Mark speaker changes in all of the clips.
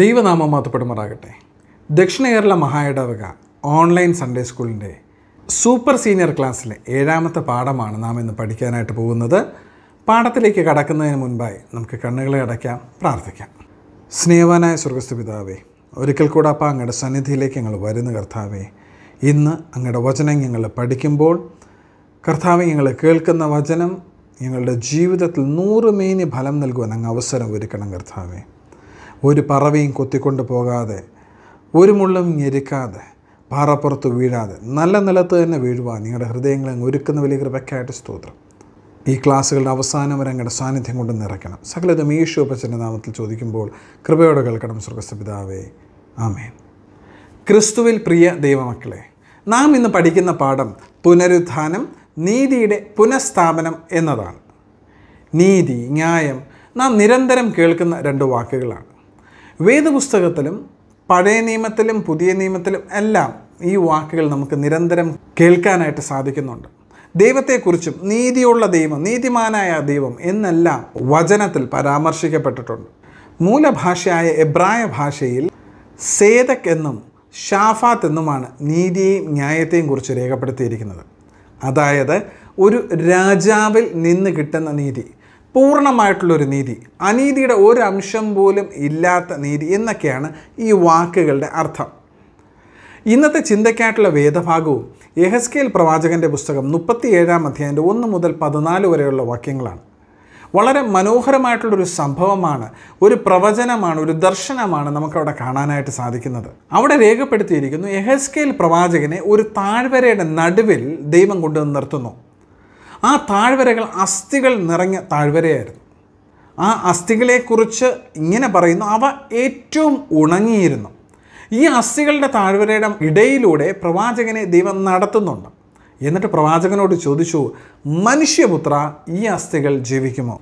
Speaker 1: ദൈവനാമം മാത്രപ്പെടുമാറാകട്ടെ ദക്ഷിണ കേരള മഹായടവക ഓൺലൈൻ സൺഡേ സ്കൂളിൻ്റെ സൂപ്പർ സീനിയർ ക്ലാസ്സിലെ ഏഴാമത്തെ പാഠമാണ് നാം ഇന്ന് പഠിക്കാനായിട്ട് പോകുന്നത് പാഠത്തിലേക്ക് കടക്കുന്നതിന് മുൻപായി നമുക്ക് കണ്ണുകളെ അടയ്ക്കാം പ്രാർത്ഥിക്കാം സ്നേഹവാനായ സ്വർഗസ്തു പിതാവേ ഒരിക്കൽ കൂടെ അപ്പം അങ്ങയുടെ സന്നിധിയിലേക്ക് ഞങ്ങൾ വരുന്ന കർത്താവേ ഇന്ന് അങ്ങയുടെ വചനം ഞങ്ങൾ പഠിക്കുമ്പോൾ കർത്താവ് ഞങ്ങൾ കേൾക്കുന്ന വചനം ഞങ്ങളുടെ ജീവിതത്തിൽ മേനി ഫലം നൽകുവാൻ അങ്ങ് അവസരം ഒരുക്കണം കർത്താവേ ഒരു പറവയും കൊത്തിക്കൊണ്ട് പോകാതെ ഒരു മുള്ളും ഞെരുക്കാതെ പാറപ്പുറത്ത് വീഴാതെ നല്ല നിലത്ത് തന്നെ വീഴുവാൻ നിങ്ങളുടെ ഹൃദയങ്ങളെ ഒരുക്കുന്ന വലിയ കൃപയ്ക്കായിട്ട് സ്തോത്രം ഈ ക്ലാസ്സുകളുടെ അവസാനം വരെ ഞങ്ങളുടെ സാന്നിധ്യം കൊണ്ട് നിറയ്ക്കണം സകലതും ഈശോ അപ്പച്ചൻ്റെ നാമത്തിൽ ചോദിക്കുമ്പോൾ കൃപയോടെ കേൾക്കണം സ്വർഗസ്ഥപിതാവേ ആമേൻ ക്രിസ്തുവിൽ പ്രിയ ദൈവമക്കളെ നാം ഇന്ന് പഠിക്കുന്ന പാഠം പുനരുദ്ധാനം നീതിയുടെ പുനഃസ്ഥാപനം എന്നതാണ് നീതി ന്യായം നാം നിരന്തരം കേൾക്കുന്ന രണ്ട് വാക്കുകളാണ് വേദപുസ്തകത്തിലും പഴയ നിയമത്തിലും പുതിയ നിയമത്തിലും എല്ലാം ഈ വാക്കുകൾ നമുക്ക് നിരന്തരം കേൾക്കാനായിട്ട് സാധിക്കുന്നുണ്ട് ദൈവത്തെക്കുറിച്ചും നീതിയുള്ള ദൈവം നീതിമാനായ ദൈവം എന്നെല്ലാം വചനത്തിൽ പരാമർശിക്കപ്പെട്ടിട്ടുണ്ട് മൂലഭാഷയായ എബ്രായ ഭാഷയിൽ സേതക് എന്നും ഷാഫാത്ത് എന്നുമാണ് നീതിയെയും ന്യായത്തെയും കുറിച്ച് രേഖപ്പെടുത്തിയിരിക്കുന്നത് അതായത് ഒരു രാജാവിൽ നിന്ന് കിട്ടുന്ന നീതി പൂർണ്ണമായിട്ടുള്ളൊരു നീതി അനീതിയുടെ ഒരു അംശം പോലും ഇല്ലാത്ത നീതി എന്നൊക്കെയാണ് ഈ വാക്കുകളുടെ അർത്ഥം ഇന്നത്തെ ചിന്തയ്ക്കായിട്ടുള്ള വേദഭാഗവും യഹസ്കേൽ പ്രവാചകൻ്റെ പുസ്തകം ഏഴാം അധ്യായൻ്റെ ഒന്ന് മുതൽ പതിനാല് വരെയുള്ള വാക്യങ്ങളാണ് വളരെ മനോഹരമായിട്ടുള്ളൊരു സംഭവമാണ് ഒരു പ്രവചനമാണ് ഒരു ദർശനമാണ് നമുക്കവിടെ കാണാനായിട്ട് സാധിക്കുന്നത് അവിടെ രേഖപ്പെടുത്തിയിരിക്കുന്നു യഹസ്കേൽ പ്രവാചകനെ ഒരു താഴ്വരയുടെ നടുവിൽ ദൈവം കൊണ്ടുവന്ന് നിർത്തുന്നു ആ താഴ്വരകൾ അസ്ഥികൾ നിറഞ്ഞ താഴ്വരയായിരുന്നു ആ അസ്ഥികളെക്കുറിച്ച് ഇങ്ങനെ പറയുന്നു അവ ഏറ്റവും ഉണങ്ങിയിരുന്നു ഈ അസ്ഥികളുടെ താഴ്വരയുടെ ഇടയിലൂടെ പ്രവാചകനെ ദൈവം നടത്തുന്നുണ്ട് എന്നിട്ട് പ്രവാചകനോട് ചോദിച്ചു മനുഷ്യപുത്ര ഈ അസ്ഥികൾ ജീവിക്കുമോ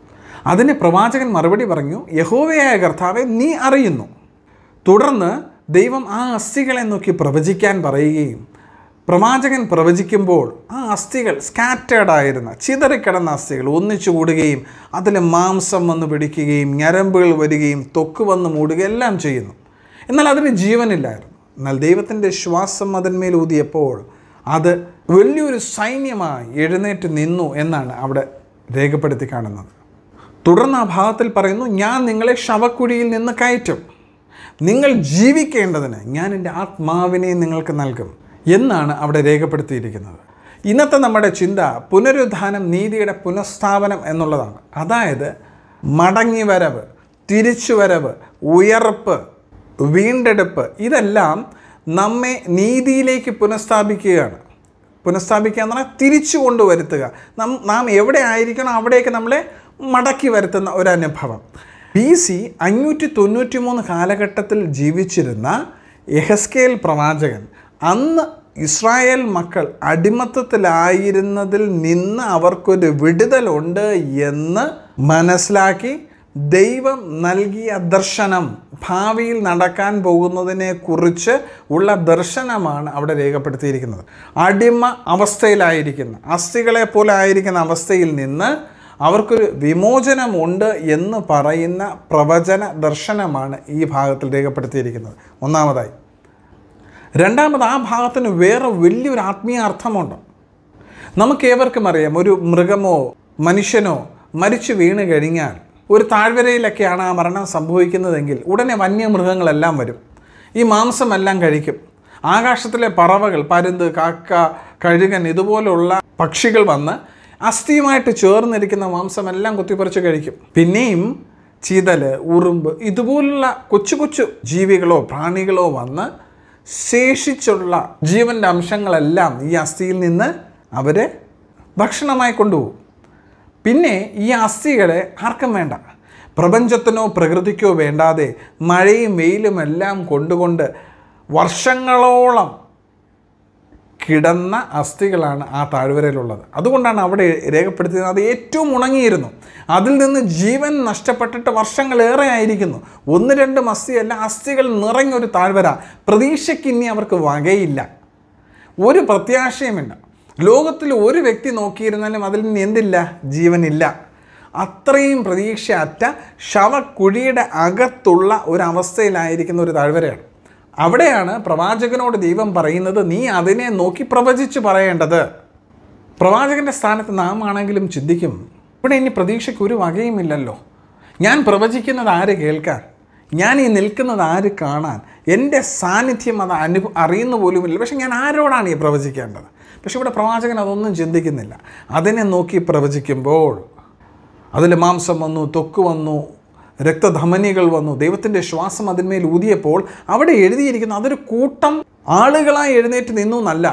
Speaker 1: അതിന് പ്രവാചകൻ മറുപടി പറഞ്ഞു യഹോവയായ കർത്താവെ നീ അറിയുന്നു തുടർന്ന് ദൈവം ആ അസ്ഥികളെ നോക്കി പ്രവചിക്കാൻ പറയുകയും പ്രവാചകൻ പ്രവചിക്കുമ്പോൾ ആ അസ്ഥികൾ സ്കാറ്റേഡ് ആയിരുന്ന ചിതറിക്കിടന്ന അസ്ഥികൾ ഒന്നിച്ചു കൂടുകയും അതിൽ മാംസം വന്ന് പിടിക്കുകയും ഞരമ്പുകൾ വരികയും തൊക്ക് വന്ന് മൂടുകയും എല്ലാം ചെയ്യുന്നു എന്നാൽ അതിന് ജീവനില്ലായിരുന്നു എന്നാൽ ദൈവത്തിൻ്റെ ശ്വാസം അതിന്മേൽ ഊതിയപ്പോൾ അത് വലിയൊരു സൈന്യമായി എഴുന്നേറ്റ് നിന്നു എന്നാണ് അവിടെ രേഖപ്പെടുത്തി കാണുന്നത് തുടർന്ന് ആ ഭാഗത്തിൽ പറയുന്നു ഞാൻ നിങ്ങളെ ശവക്കുഴിയിൽ നിന്ന് കയറ്റും നിങ്ങൾ ജീവിക്കേണ്ടതിന് ഞാൻ എൻ്റെ ആത്മാവിനെ നിങ്ങൾക്ക് നൽകും എന്നാണ് അവിടെ രേഖപ്പെടുത്തിയിരിക്കുന്നത് ഇന്നത്തെ നമ്മുടെ ചിന്ത പുനരുദ്ധാനം നീതിയുടെ പുനഃസ്ഥാപനം എന്നുള്ളതാണ് അതായത് മടങ്ങി വരവ് തിരിച്ചുവരവ് ഉയർപ്പ് വീണ്ടെടുപ്പ് ഇതെല്ലാം നമ്മെ നീതിയിലേക്ക് പുനഃസ്ഥാപിക്കുകയാണ് പുനഃസ്ഥാപിക്കുക എന്ന് പറഞ്ഞാൽ തിരിച്ചു കൊണ്ടുവരുത്തുക നം നാം എവിടെ ആയിരിക്കണം അവിടേക്ക് നമ്മളെ മടക്കി വരുത്തുന്ന ഒരു അനുഭവം ബി സി അഞ്ഞൂറ്റി തൊണ്ണൂറ്റി മൂന്ന് കാലഘട്ടത്തിൽ ജീവിച്ചിരുന്ന എഹസ്കേൽ പ്രവാചകൻ അന്ന് ഇസ്രായേൽ മക്കൾ അടിമത്തത്തിലായിരുന്നതിൽ നിന്ന് അവർക്കൊരു വിടുതലുണ്ട് എന്ന് മനസ്സിലാക്കി ദൈവം നൽകിയ ദർശനം ഭാവിയിൽ നടക്കാൻ പോകുന്നതിനെ കുറിച്ച് ഉള്ള ദർശനമാണ് അവിടെ രേഖപ്പെടുത്തിയിരിക്കുന്നത് അടിമ അവസ്ഥയിലായിരിക്കുന്ന അസ്ഥികളെ പോലെ ആയിരിക്കുന്ന അവസ്ഥയിൽ നിന്ന് അവർക്കൊരു വിമോചനമുണ്ട് എന്ന് പറയുന്ന പ്രവചന ദർശനമാണ് ഈ ഭാഗത്തിൽ രേഖപ്പെടുത്തിയിരിക്കുന്നത് ഒന്നാമതായി രണ്ടാമത് ആ ഭാഗത്തിന് വേറെ വലിയൊരു ആത്മീയ അർത്ഥമുണ്ട് നമുക്കേവർക്കും അറിയാം ഒരു മൃഗമോ മനുഷ്യനോ മരിച്ചു വീണ് കഴിഞ്ഞാൽ ഒരു താഴ്വരയിലൊക്കെയാണ് ആ മരണം സംഭവിക്കുന്നതെങ്കിൽ ഉടനെ വന്യമൃഗങ്ങളെല്ലാം വരും ഈ മാംസമെല്ലാം കഴിക്കും ആകാശത്തിലെ പറവകൾ പരുന്ത് കാക്ക കഴുകൻ ഇതുപോലുള്ള പക്ഷികൾ വന്ന് അസ്ഥിയുമായിട്ട് ചേർന്നിരിക്കുന്ന മാംസമെല്ലാം കുത്തിപ്പറിച്ച് കഴിക്കും പിന്നെയും ചീതൽ ഉറുമ്പ് ഇതുപോലുള്ള കൊച്ചു കൊച്ചു ജീവികളോ പ്രാണികളോ വന്ന് ശേഷിച്ചുള്ള ജീവൻ്റെ അംശങ്ങളെല്ലാം ഈ അസ്ഥിയിൽ നിന്ന് അവർ ഭക്ഷണമായി കൊണ്ടുപോകും പിന്നെ ഈ അസ്ഥികളെ ആർക്കും വേണ്ട പ്രപഞ്ചത്തിനോ പ്രകൃതിക്കോ വേണ്ടാതെ മഴയും വെയിലും എല്ലാം കൊണ്ടുകൊണ്ട് വർഷങ്ങളോളം കിടന്ന അസ്ഥികളാണ് ആ താഴ്വരയിലുള്ളത് അതുകൊണ്ടാണ് അവിടെ രേഖപ്പെടുത്തിയത് അത് ഏറ്റവും ഉണങ്ങിയിരുന്നു അതിൽ നിന്ന് ജീവൻ നഷ്ടപ്പെട്ടിട്ട് വർഷങ്ങളേറെ ആയിരിക്കുന്നു ഒന്ന് രണ്ടും അസ്ഥിയല്ല അസ്ഥികൾ നിറഞ്ഞൊരു താഴ്വര പ്രതീക്ഷയ്ക്ക് ഇനി അവർക്ക് വകയില്ല ഒരു പ്രത്യാശയുമില്ല ലോകത്തിൽ ഒരു വ്യക്തി നോക്കിയിരുന്നാലും അതിൽ നിന്ന് എന്തില്ല ജീവനില്ല അത്രയും പ്രതീക്ഷയറ്റ ശവക്കുഴിയുടെ അകത്തുള്ള ഒരവസ്ഥയിലായിരിക്കുന്ന ഒരു താഴ്വരയാണ് അവിടെയാണ് പ്രവാചകനോട് ദൈവം പറയുന്നത് നീ അതിനെ നോക്കി പ്രവചിച്ച് പറയേണ്ടത് പ്രവാചകൻ്റെ സ്ഥാനത്ത് നാം ആണെങ്കിലും ചിന്തിക്കും ഇവിടെ ഇനി പ്രതീക്ഷയ്ക്ക് ഒരു വകയുമില്ലല്ലോ ഞാൻ പ്രവചിക്കുന്നത് ആര് കേൾക്കാൻ ഞാൻ ഈ നിൽക്കുന്നത് ആര് കാണാൻ എൻ്റെ സാന്നിധ്യം അത് അനു അറിയുന്ന പോലുമില്ല പക്ഷേ ഞാൻ ആരോടാണ് ഈ പ്രവചിക്കേണ്ടത് പക്ഷെ ഇവിടെ പ്രവാചകൻ അതൊന്നും ചിന്തിക്കുന്നില്ല അതിനെ നോക്കി പ്രവചിക്കുമ്പോൾ അതിൽ മാംസം വന്നു തൊക്ക് വന്നു രക്തധമനികൾ വന്നു ദൈവത്തിൻ്റെ ശ്വാസം അതിന്മേൽ ഊതിയപ്പോൾ അവിടെ എഴുതിയിരിക്കുന്ന അതൊരു കൂട്ടം ആളുകളായി എഴുന്നേറ്റ് നിന്നു എന്നല്ല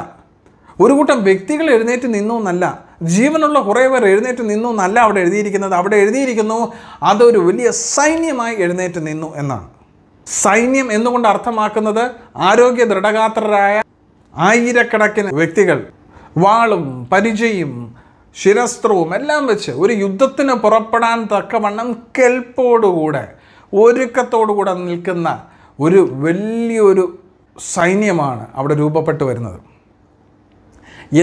Speaker 1: ഒരു കൂട്ടം വ്യക്തികൾ എഴുന്നേറ്റ് നിന്നു എന്നല്ല ജീവനുള്ള കുറേ പേർ എഴുന്നേറ്റ് നിന്നു എന്നല്ല അവിടെ എഴുതിയിരിക്കുന്നത് അവിടെ എഴുതിയിരിക്കുന്നു അതൊരു വലിയ സൈന്യമായി എഴുന്നേറ്റ് നിന്നു എന്നാണ് സൈന്യം എന്നുകൊണ്ട് അർത്ഥമാക്കുന്നത് ആരോഗ്യ ദൃഢഗാത്രരായ ആയിരക്കണക്കിന് വ്യക്തികൾ വാളും പരിചയും ശിരസ്ത്രവും എല്ലാം വെച്ച് ഒരു യുദ്ധത്തിന് പുറപ്പെടാൻ തക്കവണ്ണം കെൽപ്പോടുകൂടെ ഒരുക്കത്തോടുകൂടെ നിൽക്കുന്ന ഒരു വലിയൊരു സൈന്യമാണ് അവിടെ രൂപപ്പെട്ടു വരുന്നത്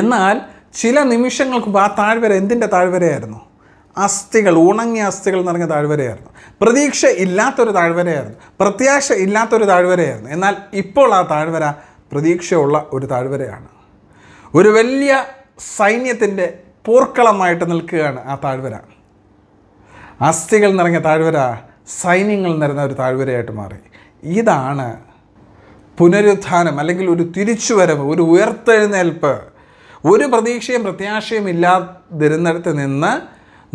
Speaker 1: എന്നാൽ ചില നിമിഷങ്ങൾക്ക് ആ താഴ്വര എന്തിൻ്റെ താഴ്വരയായിരുന്നു അസ്ഥികൾ ഉണങ്ങിയ അസ്ഥികൾ നിറഞ്ഞ താഴ്വരയായിരുന്നു പ്രതീക്ഷ ഇല്ലാത്തൊരു താഴ്വരയായിരുന്നു പ്രത്യാശ ഇല്ലാത്തൊരു താഴ്വരയായിരുന്നു എന്നാൽ ഇപ്പോൾ ആ താഴ്വര പ്രതീക്ഷയുള്ള ഒരു താഴ്വരയാണ് ഒരു വലിയ സൈന്യത്തിൻ്റെ പോർക്കളമായിട്ട് നിൽക്കുകയാണ് ആ താഴ്വര അസ്ഥികൾ നിറഞ്ഞ താഴ്വര സൈന്യങ്ങൾ നിറഞ്ഞ ഒരു താഴ്വരയായിട്ട് മാറി ഇതാണ് പുനരുത്ഥാനം അല്ലെങ്കിൽ ഒരു തിരിച്ചുവരവ് ഒരു ഉയർത്തെഴുന്നേൽപ്പ് ഒരു പ്രതീക്ഷയും പ്രത്യാശയും ഇല്ലാതിരുന്നിടത്ത് നിന്ന്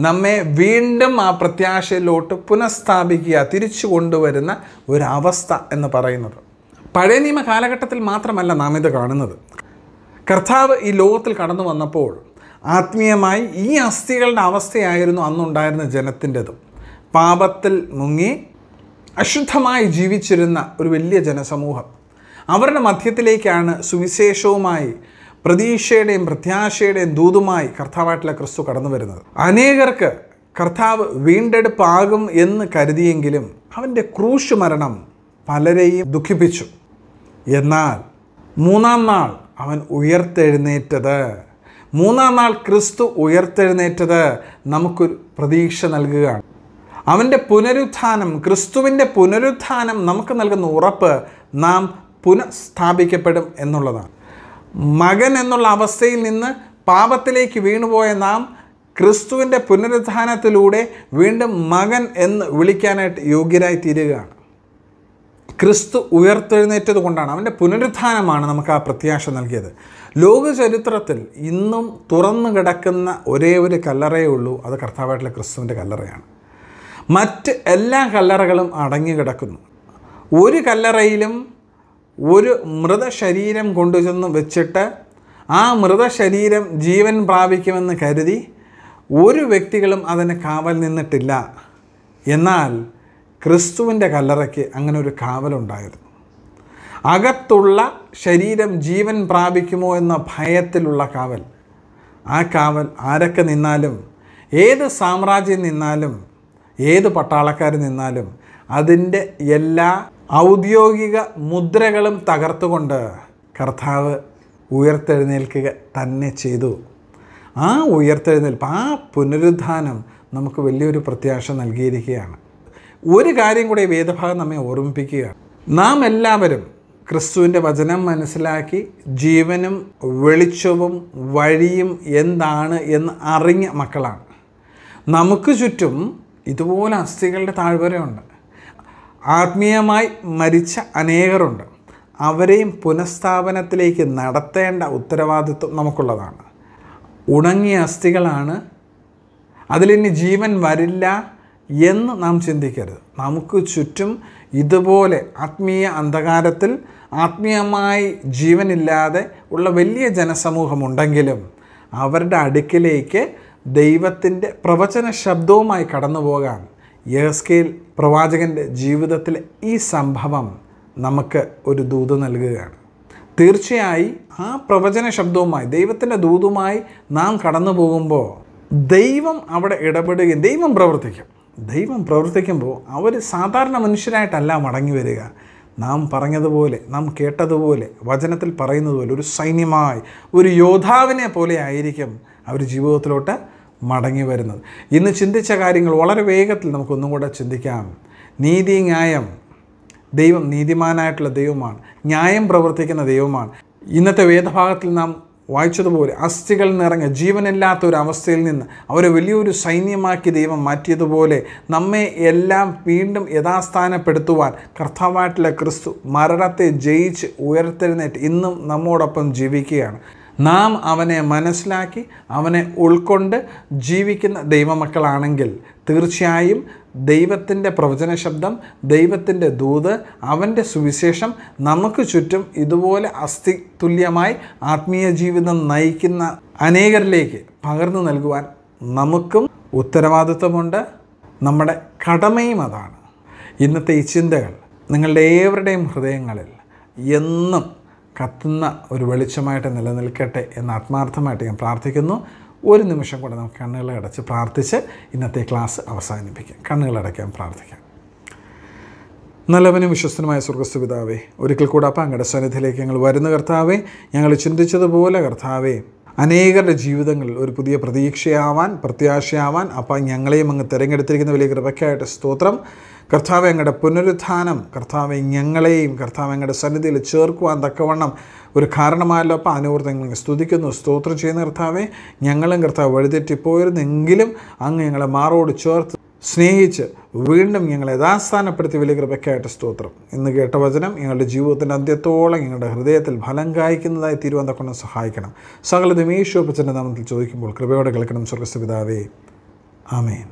Speaker 1: നമ്മെ വീണ്ടും ആ പ്രത്യാശയിലോട്ട് പുനഃസ്ഥാപിക്കുക തിരിച്ചു കൊണ്ടുവരുന്ന ഒരു അവസ്ഥ എന്ന് പറയുന്നത് പഴയ നിയമ കാലഘട്ടത്തിൽ മാത്രമല്ല നാം ഇത് കാണുന്നത് കർത്താവ് ഈ ലോകത്തിൽ കടന്നു വന്നപ്പോൾ ആത്മീയമായി ഈ അസ്ഥികളുടെ അവസ്ഥയായിരുന്നു അന്നുണ്ടായിരുന്ന ജനത്തിൻ്റെതും പാപത്തിൽ മുങ്ങി അശുദ്ധമായി ജീവിച്ചിരുന്ന ഒരു വലിയ ജനസമൂഹം അവരുടെ മധ്യത്തിലേക്കാണ് സുവിശേഷവുമായി പ്രതീക്ഷയുടെയും പ്രത്യാശയുടെയും ദൂതുമായി കർത്താവായിട്ടുള്ള ക്രിസ്തു കടന്നു വരുന്നത് അനേകർക്ക് കർത്താവ് വീണ്ടെടുപ്പാകും എന്ന് കരുതിയെങ്കിലും അവൻ്റെ ക്രൂശ് മരണം പലരെയും ദുഃഖിപ്പിച്ചു എന്നാൽ മൂന്നാം നാൾ അവൻ ഉയർത്തെഴുന്നേറ്റത് മൂന്നാം നാൾ ക്രിസ്തു ഉയർത്തെഴുന്നേറ്റത് നമുക്കൊരു പ്രതീക്ഷ നൽകുകയാണ് അവൻ്റെ പുനരുത്ഥാനം ക്രിസ്തുവിൻ്റെ പുനരുത്ഥാനം നമുക്ക് നൽകുന്ന ഉറപ്പ് നാം പുനഃസ്ഥാപിക്കപ്പെടും എന്നുള്ളതാണ് മകൻ എന്നുള്ള അവസ്ഥയിൽ നിന്ന് പാപത്തിലേക്ക് വീണുപോയ നാം ക്രിസ്തുവിൻ്റെ പുനരുത്ഥാനത്തിലൂടെ വീണ്ടും മകൻ എന്ന് വിളിക്കാനായിട്ട് യോഗ്യരായി തീരുകയാണ് ക്രിസ്തു ഉയർത്തെഴുന്നേറ്റത് കൊണ്ടാണ് അവൻ്റെ പുനരുത്ഥാനമാണ് നമുക്ക് ആ പ്രത്യാശ നൽകിയത് ലോക ചരിത്രത്തിൽ ഇന്നും തുറന്നു കിടക്കുന്ന ഒരേ ഒരു കല്ലറയേ ഉള്ളൂ അത് കർത്താവായിട്ടുള്ള ക്രിസ്തുവിൻ്റെ കല്ലറയാണ് മറ്റ് എല്ലാ കല്ലറകളും അടങ്ങി കിടക്കുന്നു ഒരു കല്ലറയിലും ഒരു മൃതശരീരം കൊണ്ടുചെന്ന് വെച്ചിട്ട് ആ മൃതശരീരം ജീവൻ പ്രാപിക്കുമെന്ന് കരുതി ഒരു വ്യക്തികളും അതിന് കാവൽ നിന്നിട്ടില്ല എന്നാൽ ക്രിസ്തുവിൻ്റെ കല്ലറയ്ക്ക് അങ്ങനെ ഒരു കാവലുണ്ടായിരുന്നു അകത്തുള്ള ശരീരം ജീവൻ പ്രാപിക്കുമോ എന്ന ഭയത്തിലുള്ള കാവൽ ആ കാവൽ ആരൊക്കെ നിന്നാലും ഏത് സാമ്രാജ്യം നിന്നാലും ഏത് പട്ടാളക്കാർ നിന്നാലും അതിൻ്റെ എല്ലാ ഔദ്യോഗിക മുദ്രകളും തകർത്തുകൊണ്ട് കർത്താവ് ഉയർത്തെഴുന്നേൽക്കുക തന്നെ ചെയ്തു ആ ഉയർത്തെഴുന്നേൽപ്പ് ആ പുനരുദ്ധാനം നമുക്ക് വലിയൊരു പ്രത്യാശ നൽകിയിരിക്കുകയാണ് ഒരു കാര്യം കൂടി വേദഭാഗം നമ്മെ ഓർമ്മിപ്പിക്കുകയാണ് നാം എല്ലാവരും ക്രിസ്തുവിൻ്റെ വചനം മനസ്സിലാക്കി ജീവനും വെളിച്ചവും വഴിയും എന്താണ് എന്ന് അറിഞ്ഞ മക്കളാണ് നമുക്ക് ചുറ്റും ഇതുപോലെ അസ്ഥികളുടെ താഴ്വരയുണ്ട് ആത്മീയമായി മരിച്ച അനേകരുണ്ട് അവരെയും പുനഃസ്ഥാപനത്തിലേക്ക് നടത്തേണ്ട ഉത്തരവാദിത്വം നമുക്കുള്ളതാണ് ഉണങ്ങിയ അസ്ഥികളാണ് അതിലിനി ജീവൻ വരില്ല എന്ന് നാം ചിന്തിക്കരുത് നമുക്ക് ചുറ്റും ഇതുപോലെ ആത്മീയ അന്ധകാരത്തിൽ ആത്മീയമായി ജീവനില്ലാതെ ഉള്ള വലിയ ജനസമൂഹമുണ്ടെങ്കിലും അവരുടെ അടുക്കിലേക്ക് ദൈവത്തിൻ്റെ പ്രവചന ശബ്ദവുമായി കടന്നു പോകാൻ യഹസ്കേൽ പ്രവാചകൻ്റെ ജീവിതത്തിലെ ഈ സംഭവം നമുക്ക് ഒരു ദൂത് നൽകുകയാണ് തീർച്ചയായി ആ പ്രവചന ശബ്ദവുമായി ദൈവത്തിൻ്റെ ദൂതുമായി നാം കടന്നു പോകുമ്പോൾ ദൈവം അവിടെ ഇടപെടുകയും ദൈവം പ്രവർത്തിക്കും ദൈവം പ്രവർത്തിക്കുമ്പോൾ അവർ സാധാരണ മനുഷ്യരായിട്ടല്ല മടങ്ങി വരിക നാം പറഞ്ഞതുപോലെ നാം കേട്ടതുപോലെ വചനത്തിൽ പറയുന്നതുപോലെ ഒരു സൈന്യമായി ഒരു യോദ്ധാവിനെ പോലെ ആയിരിക്കും അവർ ജീവിതത്തിലോട്ട് മടങ്ങി വരുന്നത് ഇന്ന് ചിന്തിച്ച കാര്യങ്ങൾ വളരെ വേഗത്തിൽ നമുക്കൊന്നും കൂടെ ചിന്തിക്കാം നീതി ന്യായം ദൈവം നീതിമാനായിട്ടുള്ള ദൈവമാണ് ന്യായം പ്രവർത്തിക്കുന്ന ദൈവമാണ് ഇന്നത്തെ വേദഭാഗത്തിൽ നാം വായിച്ചതുപോലെ അസ്ഥികൾ നിറഞ്ഞ ജീവനില്ലാത്ത ഒരു അവസ്ഥയിൽ നിന്ന് അവരെ വലിയൊരു സൈന്യമാക്കി ദൈവം മാറ്റിയതുപോലെ നമ്മെ എല്ലാം വീണ്ടും യഥാസ്ഥാനപ്പെടുത്തുവാൻ കർത്താവായിട്ടുള്ള ക്രിസ്തു മരണത്തെ ജയിച്ച് ഉയർത്തെഴുന്നേറ്റ് ഇന്നും നമ്മോടൊപ്പം ജീവിക്കുകയാണ് നാം അവനെ മനസ്സിലാക്കി അവനെ ഉൾക്കൊണ്ട് ജീവിക്കുന്ന ദൈവമക്കളാണെങ്കിൽ തീർച്ചയായും ദൈവത്തിൻ്റെ പ്രവചന ശബ്ദം ദൈവത്തിൻ്റെ ദൂത് അവൻ്റെ സുവിശേഷം നമുക്ക് ചുറ്റും ഇതുപോലെ അസ്ഥി തുല്യമായി ആത്മീയ ജീവിതം നയിക്കുന്ന അനേകരിലേക്ക് പകർന്നു നൽകുവാൻ നമുക്കും ഉത്തരവാദിത്വമുണ്ട് നമ്മുടെ കടമയും അതാണ് ഇന്നത്തെ ഈ ചിന്തകൾ നിങ്ങളുടെ ഏവരുടെയും ഹൃദയങ്ങളിൽ എന്നും കത്തുന്ന ഒരു വെളിച്ചമായിട്ട് നിലനിൽക്കട്ടെ എന്ന് ആത്മാർത്ഥമായിട്ട് ഞാൻ പ്രാർത്ഥിക്കുന്നു ഒരു നിമിഷം കൂടെ നമുക്ക് കണ്ണുകളെ അടച്ച് പ്രാർത്ഥിച്ച് ഇന്നത്തെ ക്ലാസ് അവസാനിപ്പിക്കാം കണ്ണുകളടയ്ക്കാൻ പ്രാർത്ഥിക്കാം നല്ലവനും വിശ്വസ്തനുമായ സ്വർഗസ്തുപിതാവേ ഒരിക്കൽ കൂടെ അപ്പം അങ്ങയുടെ സന്നിധിയിലേക്ക് ഞങ്ങൾ വരുന്ന കർത്താവേ ഞങ്ങൾ ചിന്തിച്ചതുപോലെ കർത്താവേ അനേകരുടെ ജീവിതങ്ങളിൽ ഒരു പുതിയ പ്രതീക്ഷയാവാൻ പ്രത്യാശയാവാൻ അപ്പം ഞങ്ങളെയും അങ്ങ് തിരഞ്ഞെടുത്തിരിക്കുന്ന വലിയ കൃപയ്ക്കായിട്ട് സ്തോത്രം കർത്താവ് ഞങ്ങളുടെ പുനരുത്ഥാനം കർത്താവ് ഞങ്ങളെയും കർത്താവ് ഞങ്ങളുടെ സന്നിധിയിൽ ചേർക്കുവാൻ തക്കവണ്ണം ഒരു കാരണമായല്ലോ അപ്പോൾ അനുവർത്തങ്ങൾ സ്തുതിക്കുന്നു സ്തോത്രം ചെയ്യുന്ന കർത്താവേ ഞങ്ങളും കർത്താവ് വഴിതെറ്റിപ്പോയിരുന്നെങ്കിലും അങ്ങ് ഞങ്ങളെ മാറോട് ചേർത്ത് സ്നേഹിച്ച് വീണ്ടും ഞങ്ങളെ യഥാസ്ഥാനപ്പെടുത്തി വലിയ കൃപയ്ക്കായിട്ട് സ്തോത്രം ഇന്ന് കേട്ട വചനം ഞങ്ങളുടെ ജീവിതത്തിൻ്റെ അന്ത്യത്തോളം ഞങ്ങളുടെ ഹൃദയത്തിൽ ഫലം കായ്ക്കുന്നതായി തിരുവനന്തപുരം സഹായിക്കണം സകലതും ഈശോപ്പച്ചൻ്റെ നാമത്തിൽ ചോദിക്കുമ്പോൾ കൃപയോടെ കേൾക്കണം സ്വർഗസ്പിതാവേ ആമേൻ